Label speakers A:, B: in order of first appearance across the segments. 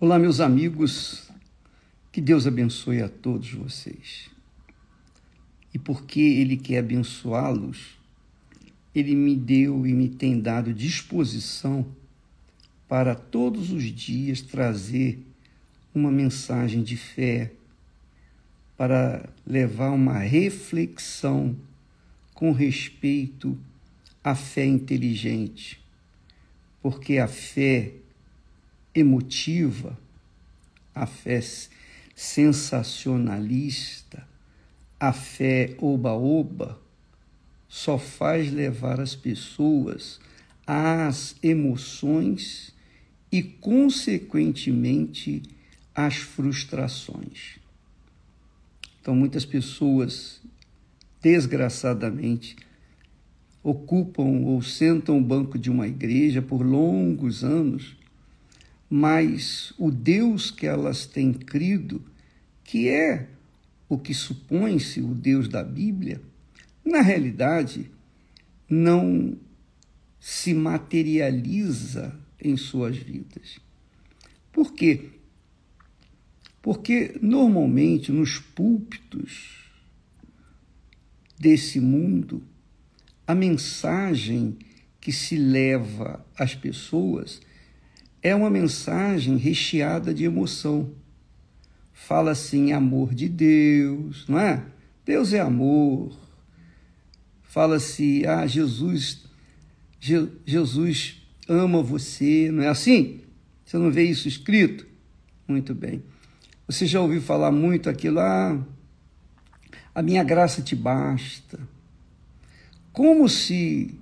A: Olá, meus amigos, que Deus abençoe a todos vocês. E porque Ele quer abençoá-los, Ele me deu e me tem dado disposição para todos os dias trazer uma mensagem de fé, para levar uma reflexão com respeito à fé inteligente, porque a fé emotiva, a fé sensacionalista, a fé oba-oba, só faz levar as pessoas às emoções e, consequentemente, às frustrações. Então, muitas pessoas, desgraçadamente, ocupam ou sentam o banco de uma igreja por longos anos mas o Deus que elas têm crido, que é o que supõe-se o Deus da Bíblia, na realidade não se materializa em suas vidas. Por quê? Porque normalmente nos púlpitos desse mundo, a mensagem que se leva às pessoas é uma mensagem recheada de emoção. Fala assim, amor de Deus, não é? Deus é amor. Fala-se, assim, ah, Jesus, Je Jesus ama você, não é assim? Você não vê isso escrito? Muito bem. Você já ouviu falar muito aquilo, ah, a minha graça te basta. Como se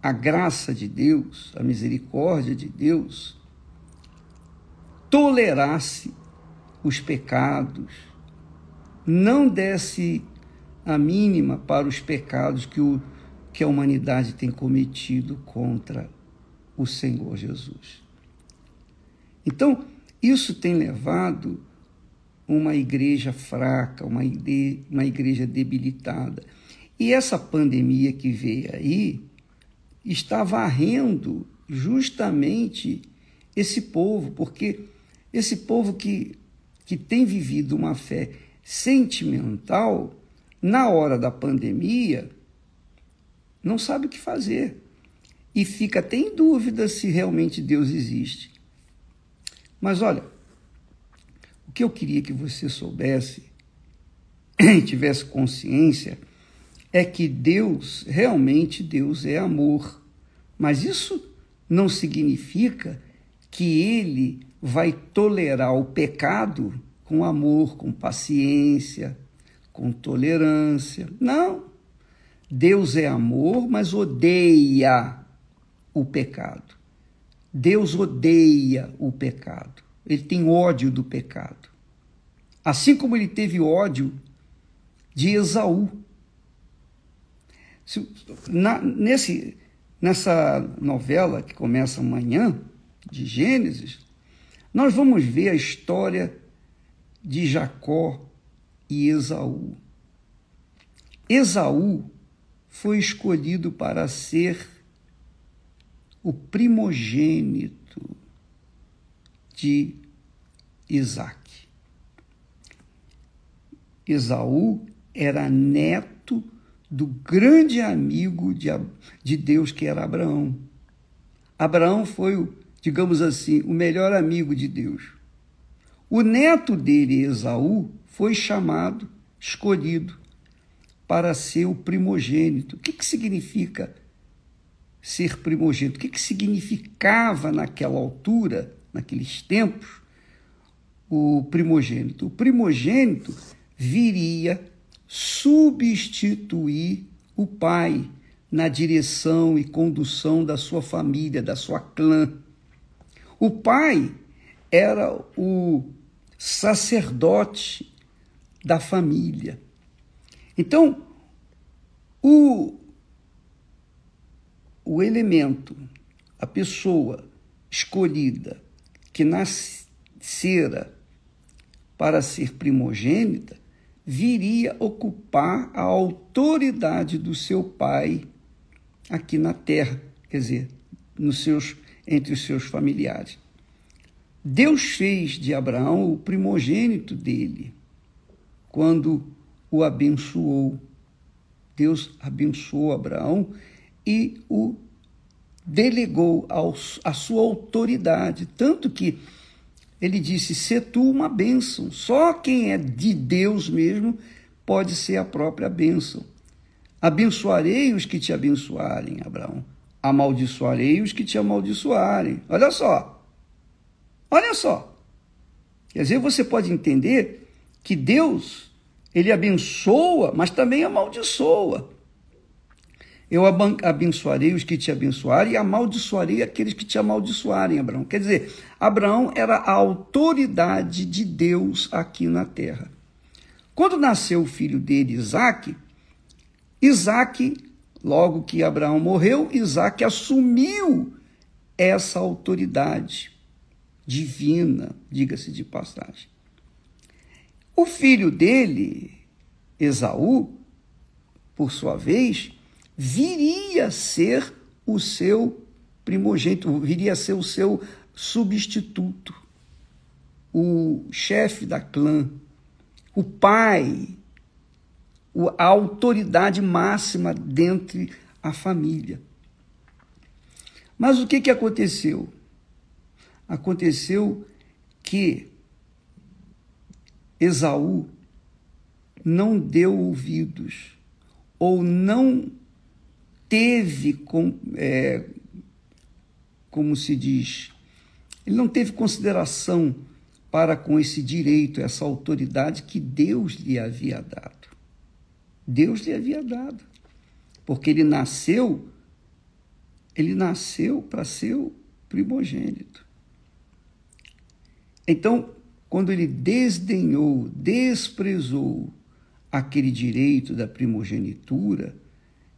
A: a graça de Deus, a misericórdia de Deus, tolerasse os pecados, não desse a mínima para os pecados que, o, que a humanidade tem cometido contra o Senhor Jesus. Então, isso tem levado uma igreja fraca, uma, ide, uma igreja debilitada. E essa pandemia que veio aí está varrendo justamente esse povo, porque esse povo que, que tem vivido uma fé sentimental, na hora da pandemia, não sabe o que fazer. E fica até em dúvida se realmente Deus existe. Mas olha, o que eu queria que você soubesse e tivesse consciência é que Deus, realmente Deus é amor. Mas isso não significa que ele vai tolerar o pecado com amor, com paciência, com tolerância. Não. Deus é amor, mas odeia o pecado. Deus odeia o pecado. Ele tem ódio do pecado. Assim como ele teve ódio de Esaú. Na, nesse, nessa novela que começa amanhã, de Gênesis, nós vamos ver a história de Jacó e Esaú. Esaú foi escolhido para ser o primogênito de Isaac. Esaú era neto do grande amigo de, de Deus que era Abraão. Abraão foi o digamos assim, o melhor amigo de Deus. O neto dele, Esaú, foi chamado, escolhido, para ser o primogênito. O que, que significa ser primogênito? O que, que significava naquela altura, naqueles tempos, o primogênito? O primogênito viria substituir o pai na direção e condução da sua família, da sua clã. O pai era o sacerdote da família. Então, o, o elemento, a pessoa escolhida que nascera para ser primogênita, viria ocupar a autoridade do seu pai aqui na terra, quer dizer, nos seus entre os seus familiares. Deus fez de Abraão o primogênito dele quando o abençoou. Deus abençoou Abraão e o delegou a sua autoridade, tanto que ele disse: Sê tu uma bênção". Só quem é de Deus mesmo pode ser a própria bênção. Abençoarei os que te abençoarem, Abraão amaldiçoarei os que te amaldiçoarem. Olha só. Olha só. Quer dizer, você pode entender que Deus, ele abençoa, mas também amaldiçoa. Eu abençoarei os que te abençoarem e amaldiçoarei aqueles que te amaldiçoarem, Abraão. Quer dizer, Abraão era a autoridade de Deus aqui na terra. Quando nasceu o filho dele, Isaac, Isaac Logo que Abraão morreu, Isaac assumiu essa autoridade divina, diga-se de passagem. O filho dele, Esaú, por sua vez, viria a ser o seu primogênito, viria a ser o seu substituto, o chefe da clã, o pai a autoridade máxima dentre a família. Mas o que, que aconteceu? Aconteceu que Esaú não deu ouvidos ou não teve, com, é, como se diz, ele não teve consideração para com esse direito, essa autoridade que Deus lhe havia dado. Deus lhe havia dado. Porque ele nasceu, ele nasceu para ser o primogênito. Então, quando ele desdenhou, desprezou aquele direito da primogenitura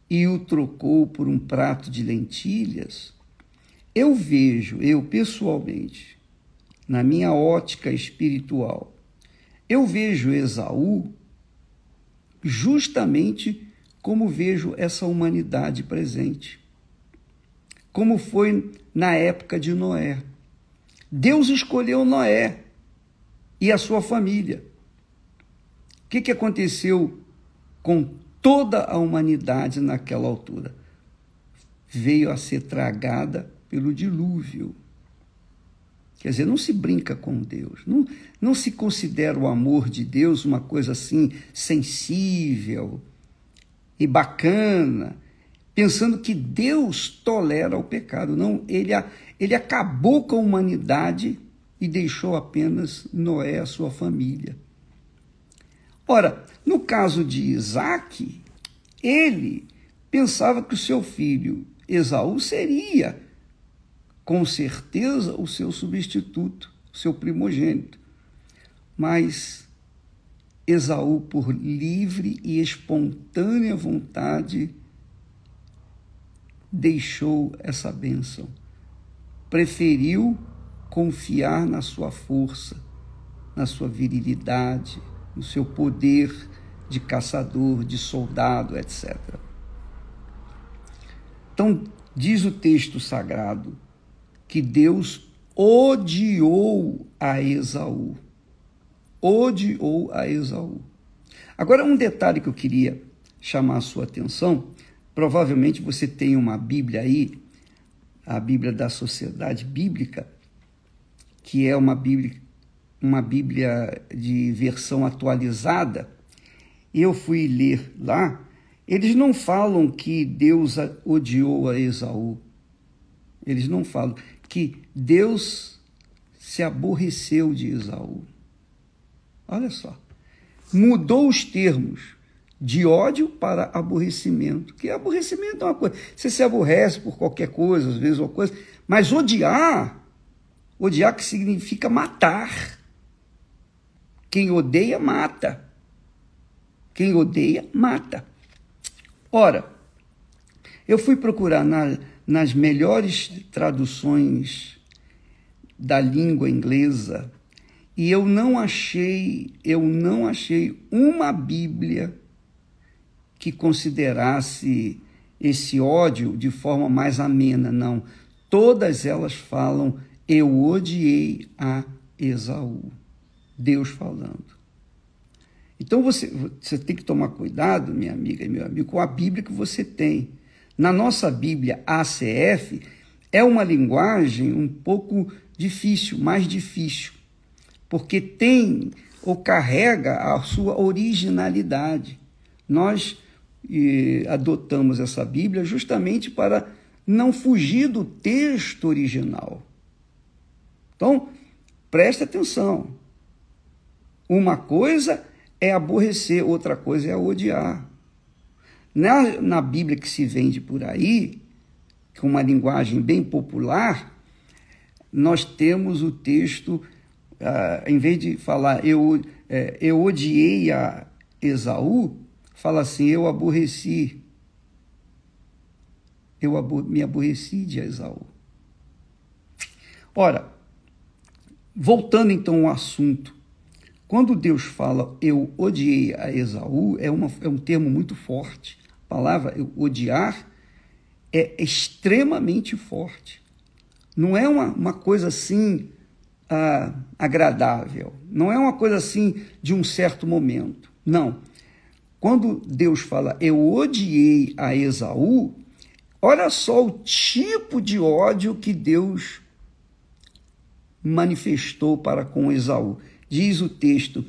A: e o trocou por um prato de lentilhas, eu vejo, eu pessoalmente, na minha ótica espiritual, eu vejo Esaú justamente como vejo essa humanidade presente. Como foi na época de Noé. Deus escolheu Noé e a sua família. O que, que aconteceu com toda a humanidade naquela altura? Veio a ser tragada pelo dilúvio. Quer dizer, não se brinca com Deus, não, não se considera o amor de Deus uma coisa assim sensível e bacana, pensando que Deus tolera o pecado. Não, ele, ele acabou com a humanidade e deixou apenas Noé a sua família. Ora, no caso de Isaac, ele pensava que o seu filho Esaú seria com certeza, o seu substituto, o seu primogênito. Mas Esaú, por livre e espontânea vontade, deixou essa bênção. Preferiu confiar na sua força, na sua virilidade, no seu poder de caçador, de soldado, etc. Então, diz o texto sagrado, que Deus odiou a Esaú. Odiou a Esaú. Agora, um detalhe que eu queria chamar a sua atenção: provavelmente você tem uma Bíblia aí, a Bíblia da Sociedade Bíblica, que é uma Bíblia, uma Bíblia de versão atualizada. Eu fui ler lá, eles não falam que Deus odiou a Esaú. Eles não falam que Deus se aborreceu de Esaú. Olha só. Mudou os termos de ódio para aborrecimento. Que aborrecimento é uma coisa. Você se aborrece por qualquer coisa, às vezes uma coisa, mas odiar, odiar que significa matar. Quem odeia mata. Quem odeia mata. Ora, eu fui procurar na nas melhores traduções da língua inglesa e eu não achei, eu não achei uma Bíblia que considerasse esse ódio de forma mais amena, não. Todas elas falam eu odiei a Esaú. Deus falando. Então você, você tem que tomar cuidado, minha amiga e meu amigo, com a Bíblia que você tem. Na nossa Bíblia ACF, é uma linguagem um pouco difícil, mais difícil, porque tem ou carrega a sua originalidade. Nós eh, adotamos essa Bíblia justamente para não fugir do texto original. Então, preste atenção. Uma coisa é aborrecer, outra coisa é odiar. Na, é na Bíblia que se vende por aí, com uma linguagem bem popular, nós temos o texto, ah, em vez de falar eu, é, eu odiei a Esaú, fala assim, eu aborreci. Eu abor me aborreci de Esaú. Ora, voltando então ao assunto, quando Deus fala eu odiei a Esaú, é, uma, é um termo muito forte palavra odiar é extremamente forte. Não é uma, uma coisa assim ah, agradável, não é uma coisa assim de um certo momento. Não. Quando Deus fala, eu odiei a Esaú, olha só o tipo de ódio que Deus manifestou para com Esaú. Diz o texto: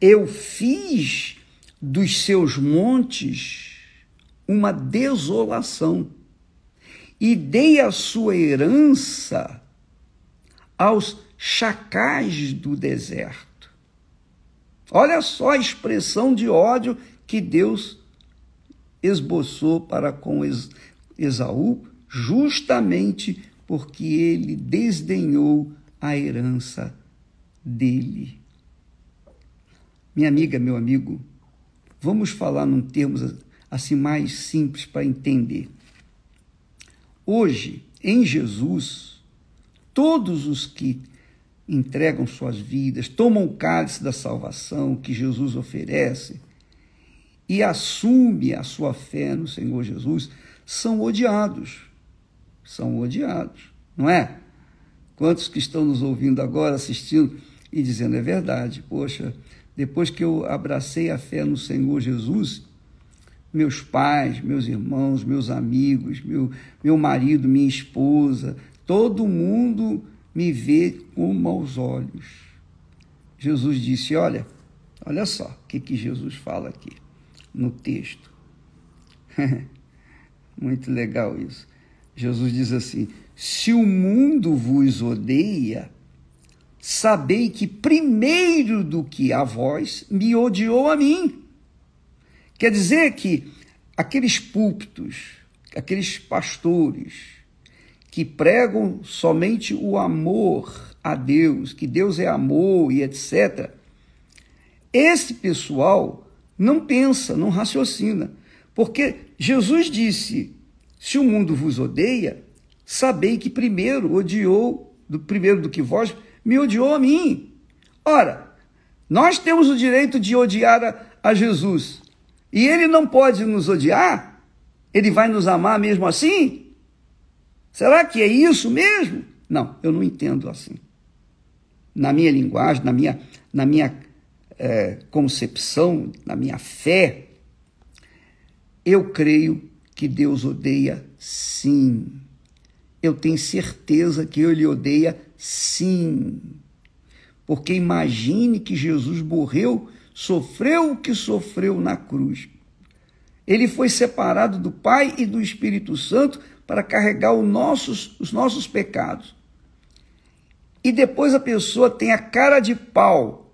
A: Eu fiz dos seus montes uma desolação, e dei a sua herança aos chacais do deserto. Olha só a expressão de ódio que Deus esboçou para com Esaú, justamente porque ele desdenhou a herança dele. Minha amiga, meu amigo, vamos falar num termos assim mais simples para entender. Hoje, em Jesus, todos os que entregam suas vidas, tomam o cálice da salvação que Jesus oferece e assume a sua fé no Senhor Jesus, são odiados. São odiados, não é? Quantos que estão nos ouvindo agora, assistindo e dizendo é verdade, poxa, depois que eu abracei a fé no Senhor Jesus, meus pais, meus irmãos, meus amigos, meu, meu marido, minha esposa, todo mundo me vê com maus olhos. Jesus disse: Olha, olha só o que, que Jesus fala aqui no texto. Muito legal isso. Jesus diz assim: Se o mundo vos odeia, sabei que primeiro do que a vós me odiou a mim. Quer dizer que aqueles púlpitos, aqueles pastores que pregam somente o amor a Deus, que Deus é amor e etc. Esse pessoal não pensa, não raciocina, porque Jesus disse: se o mundo vos odeia, sabei que primeiro odiou, do primeiro do que vós, me odiou a mim. Ora, nós temos o direito de odiar a, a Jesus, e ele não pode nos odiar? Ele vai nos amar mesmo assim? Será que é isso mesmo? Não, eu não entendo assim. Na minha linguagem, na minha, na minha é, concepção, na minha fé, eu creio que Deus odeia sim. Eu tenho certeza que Ele odeia sim. Porque imagine que Jesus morreu sofreu o que sofreu na cruz. Ele foi separado do Pai e do Espírito Santo para carregar os nossos, os nossos pecados. E depois a pessoa tem a cara de pau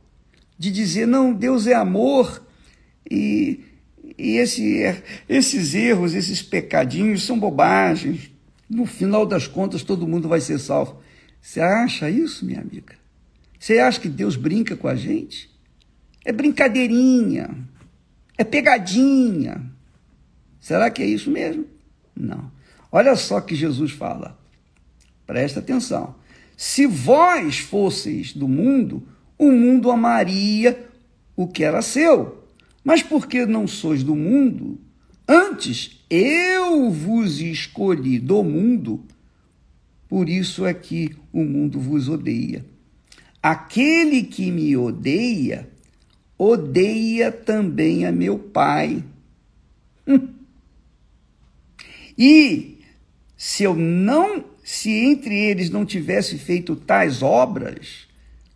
A: de dizer: não, Deus é amor e, e esse, esses erros, esses pecadinhos são bobagens. No final das contas, todo mundo vai ser salvo. Você acha isso, minha amiga? Você acha que Deus brinca com a gente? É brincadeirinha. É pegadinha. Será que é isso mesmo? Não. Olha só o que Jesus fala. Presta atenção. Se vós fosseis do mundo, o mundo amaria o que era seu. Mas porque não sois do mundo, antes eu vos escolhi do mundo, por isso é que o mundo vos odeia. Aquele que me odeia odeia também a meu pai. Hum. E se eu não, se entre eles não tivesse feito tais obras,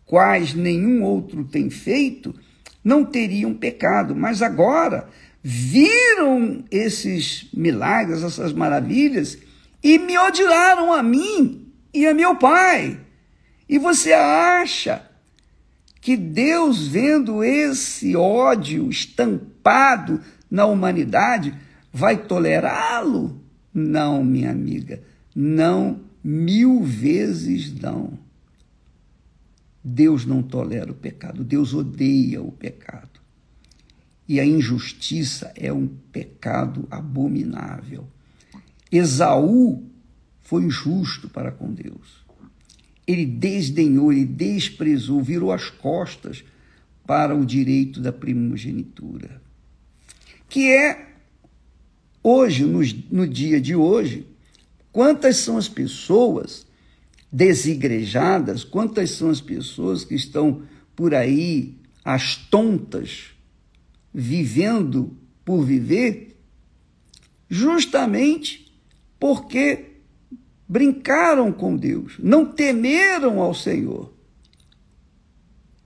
A: quais nenhum outro tem feito, não teriam pecado. Mas agora viram esses milagres, essas maravilhas, e me odiaram a mim e a meu pai. E você acha que Deus, vendo esse ódio estampado na humanidade, vai tolerá-lo? Não, minha amiga, não, mil vezes não. Deus não tolera o pecado, Deus odeia o pecado. E a injustiça é um pecado abominável. Esaú foi injusto para com Deus. Ele desdenhou, ele desprezou, virou as costas para o direito da primogenitura. Que é, hoje, no, no dia de hoje, quantas são as pessoas desigrejadas, quantas são as pessoas que estão por aí, as tontas, vivendo por viver, justamente porque brincaram com Deus, não temeram ao Senhor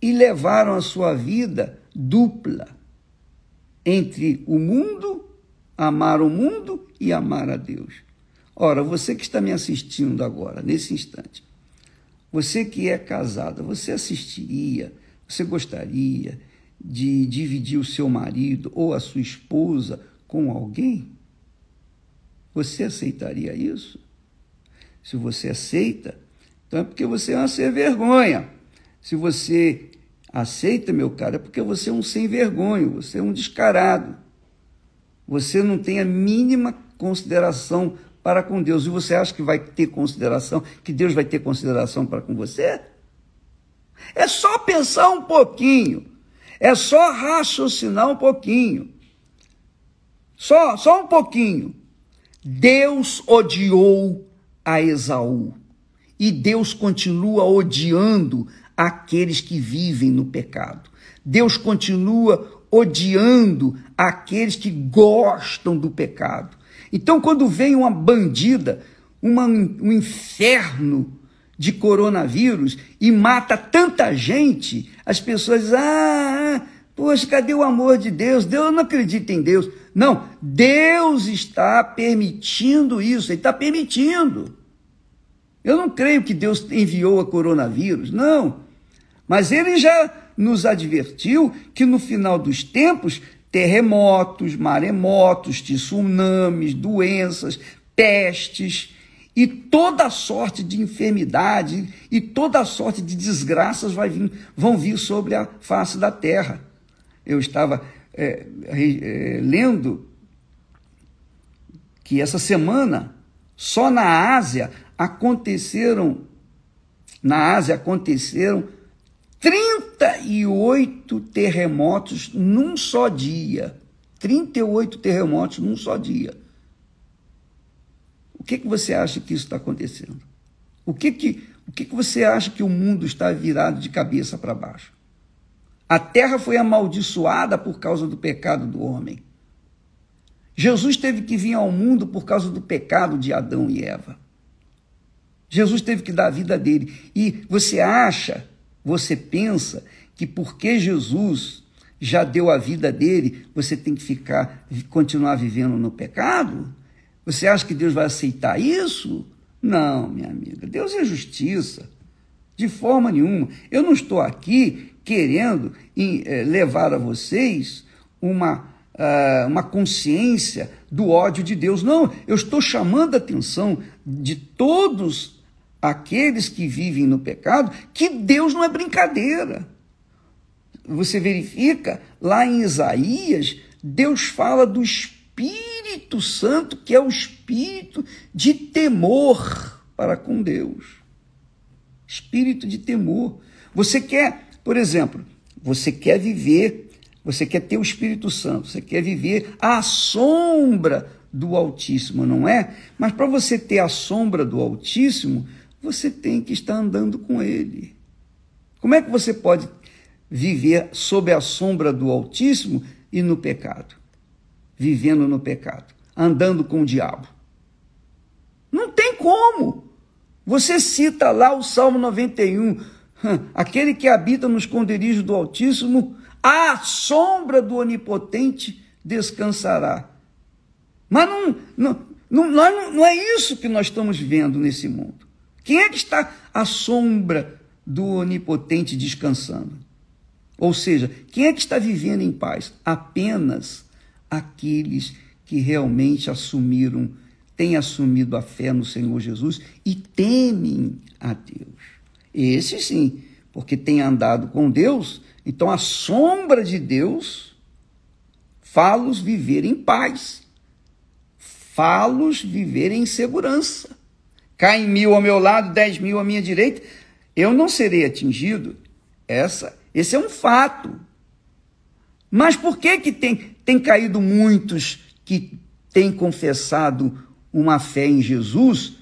A: e levaram a sua vida dupla entre o mundo, amar o mundo e amar a Deus. Ora, você que está me assistindo agora, nesse instante, você que é casada, você assistiria, você gostaria de dividir o seu marido ou a sua esposa com alguém? Você aceitaria isso? Se você aceita, então é porque você é uma sem vergonha. Se você aceita, meu cara, é porque você é um sem vergonho, você é um descarado. Você não tem a mínima consideração para com Deus. E você acha que vai ter consideração, que Deus vai ter consideração para com você? É só pensar um pouquinho. É só raciocinar um pouquinho. Só, só um pouquinho. Deus odiou a Esaú. E Deus continua odiando aqueles que vivem no pecado. Deus continua odiando aqueles que gostam do pecado. Então, quando vem uma bandida, uma, um inferno de coronavírus e mata tanta gente, as pessoas dizem: ah, ah poxa, cadê o amor de Deus? Deus não acredita em Deus. Não, Deus está permitindo isso, Ele está permitindo. Eu não creio que Deus enviou a coronavírus, não. Mas Ele já nos advertiu que no final dos tempos, terremotos, maremotos, tsunamis, doenças, pestes e toda sorte de enfermidade e toda sorte de desgraças vai vir, vão vir sobre a face da terra. Eu estava é, é, lendo que essa semana, só na Ásia, aconteceram, na Ásia aconteceram 38 terremotos num só dia. 38 terremotos num só dia. O que, que você acha que isso está acontecendo? O que, que, o que, que você acha que o mundo está virado de cabeça para baixo? A terra foi amaldiçoada por causa do pecado do homem. Jesus teve que vir ao mundo por causa do pecado de Adão e Eva. Jesus teve que dar a vida dele. E você acha, você pensa que porque Jesus já deu a vida dele, você tem que ficar continuar vivendo no pecado? Você acha que Deus vai aceitar isso? Não, minha amiga. Deus é justiça. De forma nenhuma. Eu não estou aqui querendo eh, levar a vocês uma, ah, uma consciência do ódio de Deus. Não, eu estou chamando a atenção de todos aqueles que vivem no pecado que Deus não é brincadeira. Você verifica lá em Isaías, Deus fala do Espírito Santo, que é o espírito de temor para com Deus. Espírito de temor. Você quer por exemplo, você quer viver, você quer ter o Espírito Santo, você quer viver à sombra do Altíssimo, não é? Mas para você ter a sombra do Altíssimo, você tem que estar andando com Ele. Como é que você pode viver sob a sombra do Altíssimo e no pecado? Vivendo no pecado, andando com o diabo. Não tem como. Você cita lá o Salmo 91. Hum, aquele que habita no esconderijo do Altíssimo, à sombra do Onipotente descansará. Mas não, não, não, não, não é isso que nós estamos vendo nesse mundo. Quem é que está à sombra do Onipotente descansando? Ou seja, quem é que está vivendo em paz? Apenas aqueles que realmente assumiram, têm assumido a fé no Senhor Jesus e temem a Deus. Esse sim, porque tem andado com Deus, então a sombra de Deus fá-los viver em paz, fá-los viver em segurança. Caem mil ao meu lado, dez mil à minha direita, eu não serei atingido. Essa, esse é um fato. Mas por que que tem, tem caído muitos que têm confessado uma fé em Jesus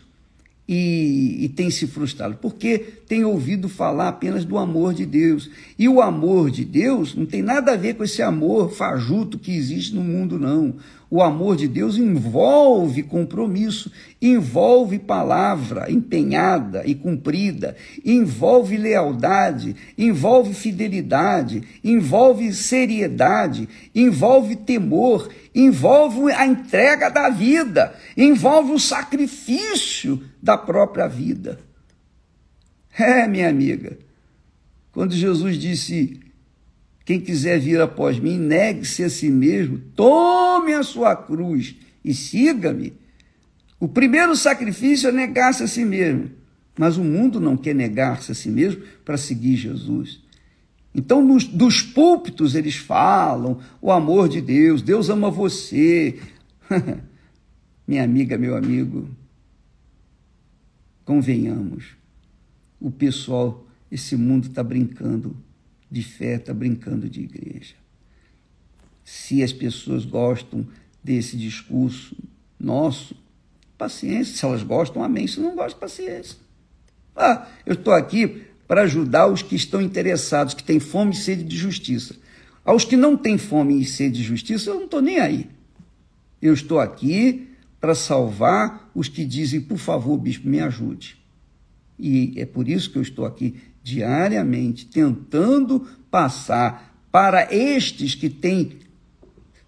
A: e, e têm se frustrado? Porque tem ouvido falar apenas do amor de Deus. E o amor de Deus não tem nada a ver com esse amor fajuto que existe no mundo, não. O amor de Deus envolve compromisso, envolve palavra empenhada e cumprida, envolve lealdade, envolve fidelidade, envolve seriedade, envolve temor, envolve a entrega da vida, envolve o sacrifício da própria vida. É, minha amiga, quando Jesus disse: Quem quiser vir após mim, negue-se a si mesmo, tome a sua cruz e siga-me. O primeiro sacrifício é negar-se a si mesmo, mas o mundo não quer negar-se a si mesmo para seguir Jesus. Então, nos, dos púlpitos eles falam o amor de Deus, Deus ama você. Minha amiga, meu amigo, convenhamos o pessoal, esse mundo está brincando de fé, está brincando de igreja. Se as pessoas gostam desse discurso nosso, paciência. Se elas gostam, amém. Se não gostam, paciência. Ah, eu estou aqui para ajudar os que estão interessados, que têm fome e sede de justiça. Aos que não têm fome e sede de justiça, eu não estou nem aí. Eu estou aqui para salvar os que dizem, por favor, bispo, me ajude. E é por isso que eu estou aqui diariamente tentando passar para estes que têm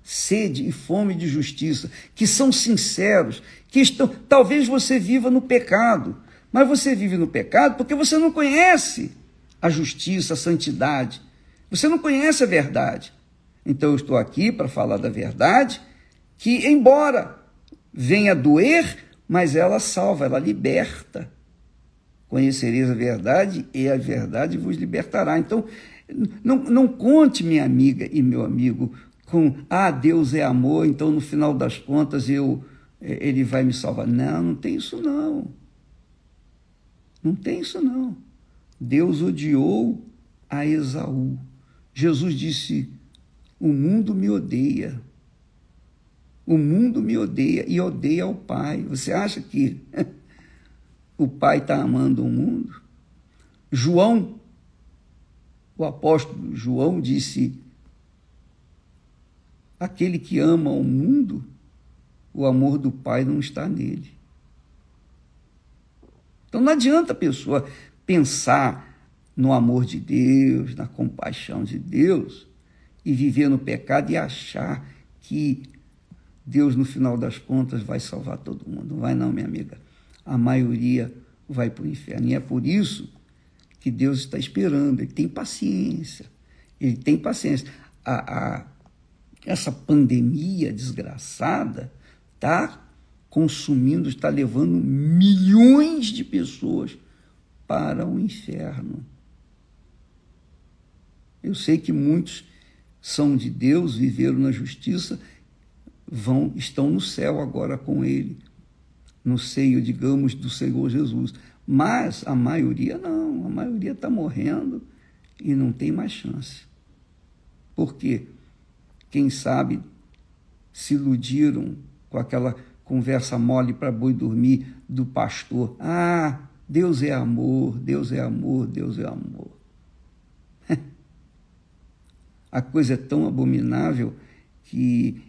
A: sede e fome de justiça, que são sinceros, que estão. Talvez você viva no pecado, mas você vive no pecado porque você não conhece a justiça, a santidade. Você não conhece a verdade. Então eu estou aqui para falar da verdade, que embora venha doer, mas ela salva, ela liberta. Conhecereis a verdade e a verdade vos libertará. Então, não, não conte, minha amiga e meu amigo, com ah, Deus é amor, então no final das contas eu é, ele vai me salvar. Não, não tem isso não. Não tem isso não. Deus odiou a Esaú. Jesus disse: "O mundo me odeia. O mundo me odeia e odeia ao Pai. Você acha que o Pai está amando o mundo. João, o apóstolo João disse: aquele que ama o mundo, o amor do Pai não está nele. Então não adianta a pessoa pensar no amor de Deus, na compaixão de Deus e viver no pecado e achar que Deus, no final das contas, vai salvar todo mundo. Não vai, não, minha amiga a maioria vai para o inferno. E é por isso que Deus está esperando, ele tem paciência, ele tem paciência. A, a, essa pandemia desgraçada está consumindo, está levando milhões de pessoas para o inferno. Eu sei que muitos são de Deus, viveram na justiça, vão estão no céu agora com ele, no seio, digamos, do Senhor Jesus. Mas a maioria não, a maioria está morrendo e não tem mais chance. Porque, quem sabe, se iludiram com aquela conversa mole para boi dormir do pastor. Ah, Deus é amor, Deus é amor, Deus é amor. a coisa é tão abominável que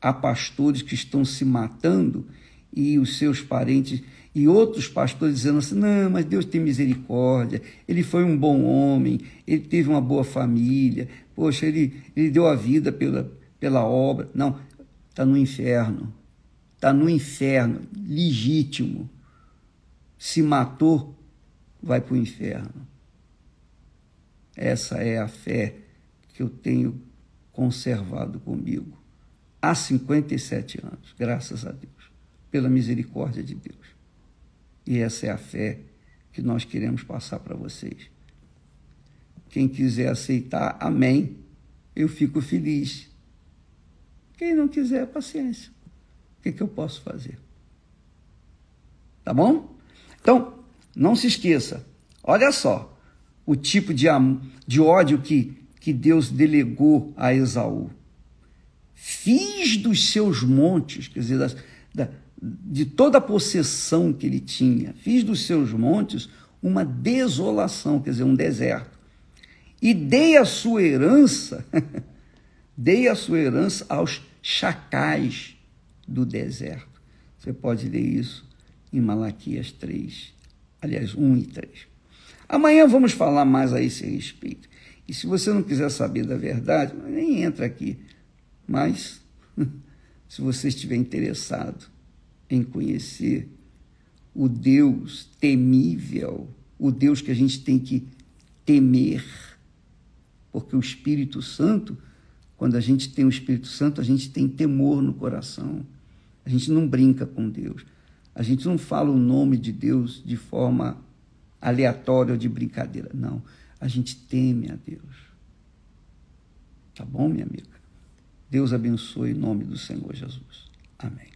A: há pastores que estão se matando e os seus parentes e outros pastores dizendo assim: não, mas Deus tem misericórdia, ele foi um bom homem, ele teve uma boa família, poxa, ele, ele deu a vida pela, pela obra. Não, está no inferno, está no inferno, legítimo. Se matou, vai para o inferno. Essa é a fé que eu tenho conservado comigo há 57 anos, graças a Deus pela misericórdia de Deus. E essa é a fé que nós queremos passar para vocês. Quem quiser aceitar, amém. Eu fico feliz. Quem não quiser, paciência. O que, é que eu posso fazer? Tá bom? Então, não se esqueça. Olha só o tipo de, de ódio que, que Deus delegou a Esaú. Fiz dos seus montes, quer dizer, das, da, de toda a possessão que ele tinha. Fiz dos seus montes uma desolação, quer dizer, um deserto. E dei a sua herança, dei a sua herança aos chacais do deserto. Você pode ler isso em Malaquias 3, aliás, 1 e 3. Amanhã vamos falar mais a esse respeito. E se você não quiser saber da verdade, nem entra aqui. Mas, se você estiver interessado, em conhecer o Deus temível, o Deus que a gente tem que temer. Porque o Espírito Santo, quando a gente tem o Espírito Santo, a gente tem temor no coração. A gente não brinca com Deus. A gente não fala o nome de Deus de forma aleatória ou de brincadeira. Não. A gente teme a Deus. Tá bom, minha amiga? Deus abençoe em nome do Senhor Jesus. Amém.